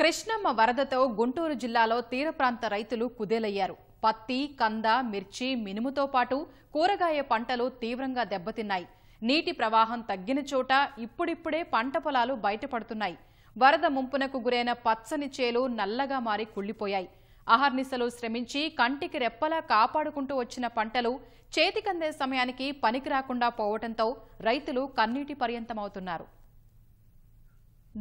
కృష్ణమ్మ వరదతో గుంటూరు జిల్లాలో తీర ప్రాంత రైతులు కుదేలయ్యారు పత్తి కంద మిర్చి మినుముతో పాటు కూరగాయ పంటలు తీవ్రంగా దెబ్బతిన్నాయి నీటి ప్రవాహం తగ్గిన చోట ఇప్పుడిప్పుడే పంట పొలాలు బయటపడుతున్నాయి వరద ముంపునకు గురైన పచ్చని చేలు నల్లగా మారి కుళ్లిపోయాయి అహర్నిశలు శ్రమించి కంటికి రెప్పలా కాపాడుకుంటూ వచ్చిన పంటలు చేతికందే సమయానికి పనికిరాకుండా పోవటంతో పోవడంతో రైతులు కన్నీటి పర్యంతమవుతున్నారు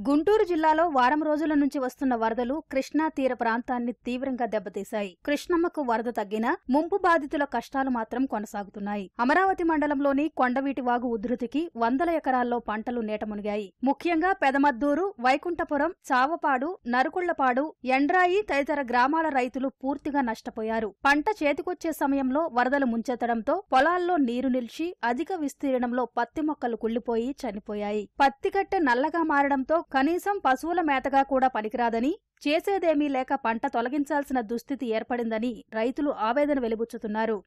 గుంటూరు జిల్లాలో వారం రోజుల నుంచి వస్తున్న వరదలు కృష్ణా తీర ప్రాంతాన్ని తీవ్రంగా దెబ్బతీశాయి కృష్ణమ్మకు వరద తగ్గినా ముంపు బాధితుల కష్టాలు మాత్రం కొనసాగుతున్నాయి అమరావతి మండలంలోని కొండవీటి వాగు ఉధృతికి వందల ఎకరాల్లో పంటలు మునిగాయి ముఖ్యంగా పెదమద్దూరు వైకుంఠపురం చావపాడు నరుకుళ్లపాడు ఎండ్రాయి తదితర గ్రామాల రైతులు పూర్తిగా నష్టపోయారు పంట చేతికొచ్చే సమయంలో వరదలు ముంచెత్తడంతో పొలాల్లో నీరు నిలిచి అధిక విస్తీర్ణంలో పత్తి మొక్కలు కుళ్లిపోయి చనిపోయాయి పత్తికట్టె నల్లగా మారడంతో కనీసం పశువుల మేతగా కూడా పనికిరాదని చేసేదేమీ లేక పంట తొలగించాల్సిన దుస్థితి ఏర్పడిందని రైతులు ఆవేదన వెలిబుచ్చుతున్నారు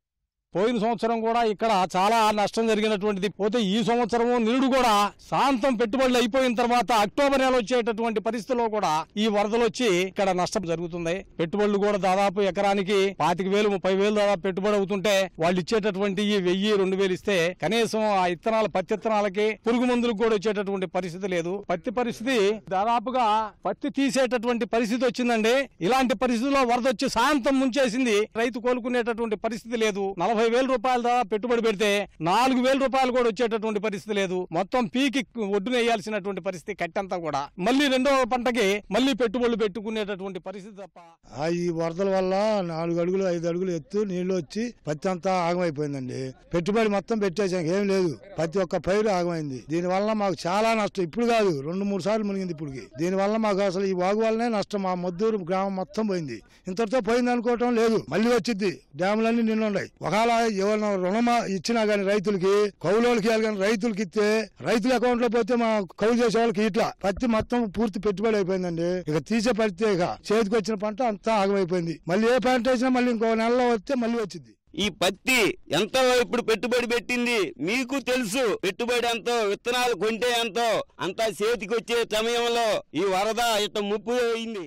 పోయిన సంవత్సరం కూడా ఇక్కడ చాలా నష్టం జరిగినటువంటిది పోతే ఈ సంవత్సరము నిరుడు కూడా శాంతం పెట్టుబడులు అయిపోయిన తర్వాత అక్టోబర్ నెల వచ్చేటటువంటి పరిస్థితిలో కూడా ఈ వరదలు వచ్చి ఇక్కడ నష్టం జరుగుతుంది పెట్టుబడులు కూడా దాదాపు ఎకరానికి పాతిక వేలు ముప్పై వేలు దాదాపు పెట్టుబడి అవుతుంటే వాళ్ళు ఇచ్చేటటువంటి ఈ వెయ్యి రెండు వేలు ఇస్తే కనీసం ఆ ఇత్తనాలు పత్తి ఇత్తనాలకి పురుగు మందులకు కూడా వచ్చేటటువంటి పరిస్థితి లేదు పత్తి పరిస్థితి దాదాపుగా పత్తి తీసేటటువంటి పరిస్థితి వచ్చిందండి ఇలాంటి పరిస్థితిలో వరద వచ్చి శాంతం ముంచేసింది రైతు కోలుకునేటటువంటి పరిస్థితి లేదు నలభై ఇరవై వేల రూపాయల దాదాపు పెట్టుబడి పెడితే నాలుగు వేల రూపాయలు కూడా వచ్చేటటువంటి పరిస్థితి లేదు మొత్తం పీకి ఒడ్డున వేయాల్సినటువంటి పరిస్థితి కట్టంతా కూడా మళ్ళీ రెండవ పంటకి మళ్ళీ పెట్టుబడులు పెట్టుకునేటటువంటి పరిస్థితి తప్ప ఈ వరదల వల్ల నాలుగు అడుగులు ఐదు అడుగులు ఎత్తు నీళ్లు వచ్చి పత్తి అంతా ఆగమైపోయిందండి పెట్టుబడి మొత్తం పెట్టేసాం ఏం లేదు ప్రతి ఒక్క పైరు ఆగమైంది దీనివల్ల మాకు చాలా నష్టం ఇప్పుడు కాదు రెండు మూడు సార్లు మునిగింది ఇప్పటికి దీనివల్ల మాకు అసలు ఈ వాగు వల్లనే నష్టం మా మద్దూరు గ్రామం మొత్తం పోయింది ఇంతటితో పోయింది అనుకోవటం లేదు మళ్ళీ వచ్చింది డ్యాములన్నీ నిన్నున్నాయి ఒక రుణాల ఎవరైనా రుణమా ఇచ్చినా గానీ రైతులకి కౌలోళ్ళకి కానీ రైతులకి ఇస్తే రైతుల అకౌంట్ లో పోతే మా కౌలు చేసే వాళ్ళకి ఇట్లా పత్తి మొత్తం పూర్తి పెట్టుబడి అయిపోయిందండి ఇక తీసే పడితే ఇక చేతికి వచ్చిన పంట అంతా ఆగమైపోయింది మళ్ళీ ఏ పంట వచ్చినా మళ్ళీ ఇంకో నెలలో వస్తే మళ్ళీ వచ్చింది ఈ పత్తి ఎంత ఇప్పుడు పెట్టుబడి పెట్టింది మీకు తెలుసు పెట్టుబడి ఎంతో విత్తనాలు కొంటే ఎంతో అంతా చేతికి వచ్చే సమయంలో ఈ వరద ఇట్ట ముప్పు అయింది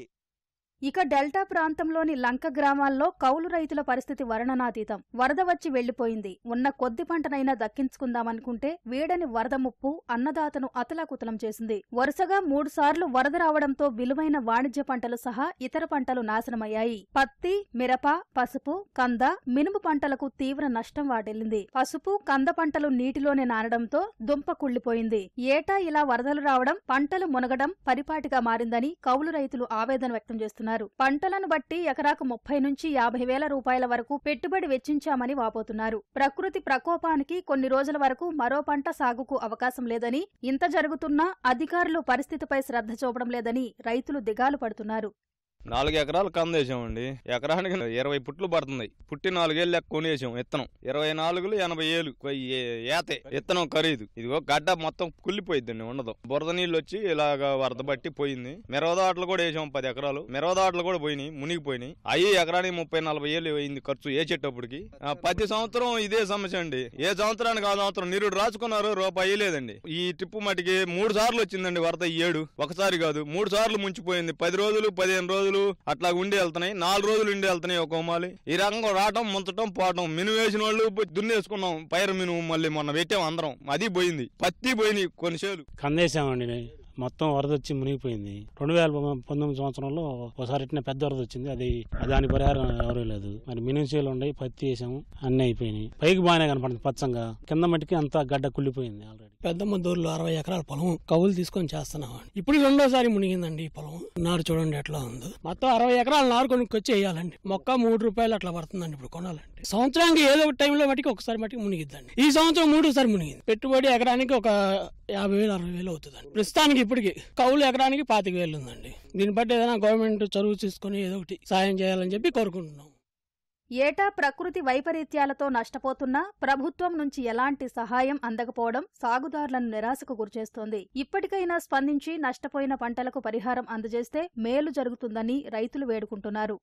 ఇక డెల్టా ప్రాంతంలోని లంక గ్రామాల్లో కౌలు రైతుల పరిస్థితి వర్ణనాతీతం వరద వచ్చి వెళ్లిపోయింది ఉన్న కొద్ది పంటనైనా దక్కించుకుందామనుకుంటే వేడని వరద ముప్పు అన్నదాతను అతలాకుతలం చేసింది వరుసగా మూడుసార్లు వరద రావడంతో విలువైన వాణిజ్య పంటలు సహా ఇతర పంటలు నాశనమయ్యాయి పత్తి మిరప పసుపు కంద మినుము పంటలకు తీవ్ర నష్టం వాటిల్లింది పసుపు కంద పంటలు నీటిలోనే నానడంతో దుంప కుళ్లిపోయింది ఏటా ఇలా వరదలు రావడం పంటలు మునగడం పరిపాటిగా మారిందని కౌలు రైతులు ఆవేదన వ్యక్తం చేస్తున్నారు వాపోతున్నారు పంటలను బట్టి ఎకరాకు ముప్పై నుంచి యాభై వేల రూపాయల వరకు పెట్టుబడి వెచ్చించామని వాపోతున్నారు ప్రకృతి ప్రకోపానికి కొన్ని రోజుల వరకు మరో పంట సాగుకు అవకాశం లేదని ఇంత జరుగుతున్నా అధికారులు పరిస్థితిపై శ్రద్ధ చూపడం లేదని రైతులు దిగాలు పడుతున్నారు నాలుగు ఎకరాలు కందేసామండి ఎకరానికి ఇరవై పుట్లు పడుతుంది పుట్టి నాలుగేళ్ళు లెక్క కొనేసాం విత్తనం ఇరవై నాలుగులు ఎనభై ఏళ్ళు ఏతే విత్తనం ఖరీదు ఇదిగో గడ్డ మొత్తం కుళ్ళిపోయిందండి ఉండదు బురద నీళ్ళు వచ్చి ఇలాగ వరద పట్టి పోయింది మిరవదాటలు కూడా వేసాం పది ఎకరాలు మిరవదాటలు కూడా పోయినాయి మునిగిపోయినాయి అవి ఎకరానికి ముప్పై నలభై ఏళ్ళు అయింది ఖర్చు వేసేటప్పటికి ప్రతి సంవత్సరం ఇదే సమస్య అండి ఏ సంవత్సరానికి ఆ సంవత్సరం నిరుడు రాసుకున్నారు రూపాయి లేదండి ఈ ట్రిప్పు మటుకి మూడు సార్లు వచ్చిందండి వరద ఈ ఏడు ఒకసారి కాదు మూడు సార్లు ముంచిపోయింది పది రోజులు పదిహేను రోజులు రోజులు అట్లా ఉండి వెళ్తున్నాయి నాలుగు రోజులు ఉండి వెళ్తున్నాయి ఒక ఉమ్మాలి ఈ రకంగా రావటం ముంచటం పోవటం మినుము వేసిన వాళ్ళు దున్నేసుకున్నాం పైరు మినుము మళ్ళీ మొన్న పెట్టాం అందరం అది పోయింది పత్తి పోయింది కొన్నిసేలు కందేశామండి మొత్తం వరద వచ్చి మునిగిపోయింది రెండు వేల పంతొమ్మిది సంవత్సరంలో ఒకసారి ఇట్టిన పెద్ద వరద వచ్చింది అది దాని పరిహారం ఎవరూ లేదు మరి మినిసీలు ఉండే పత్తి వేసాము అన్నీ అయిపోయినాయి పైకి బాగానే కనపడింది పచ్చంగా కింద మట్టికి అంతా గడ్డ కుళ్ళిపోయింది ఆల్రెడీ పెద్ద మద్దూరులో అరవై ఎకరాల పొలం కవులు తీసుకొని చేస్తున్నాం ఇప్పుడు రెండోసారి మునిగిందండి ఈ పొలం నారు చూడండి ఎట్లా ఉంది మొత్తం అరవై ఎకరాల నారు వచ్చి వేయాలండి మొక్క మూడు రూపాయలు అట్లా పడుతుందండి ఇప్పుడు కొనాలండి సంవత్సరానికి ఏదో ఒక టైంలో మట్టికి ఒకసారి మట్టికి మునిగిద్దండి ఈ సంవత్సరం మూడోసారి మునిగింది పెట్టుబడి ఎకరానికి ఒక యాభై వేలు అరవై వేలు అవుతుందండి ప్రస్తుతానికి ఇప్పటికి కౌలు ఎకరానికి పాతిక వేలు ఉందండి దీన్ని బట్టి ఏదైనా గవర్నమెంట్ చొరవ తీసుకుని ఏదో ఒకటి సాయం చేయాలని చెప్పి కోరుకుంటున్నాం ఏటా ప్రకృతి వైపరీత్యాలతో నష్టపోతున్నా ప్రభుత్వం నుంచి ఎలాంటి సహాయం అందకపోవడం సాగుదారులను నిరాశకు గురిచేస్తోంది ఇప్పటికైనా స్పందించి నష్టపోయిన పంటలకు పరిహారం అందజేస్తే మేలు జరుగుతుందని రైతులు వేడుకుంటున్నారు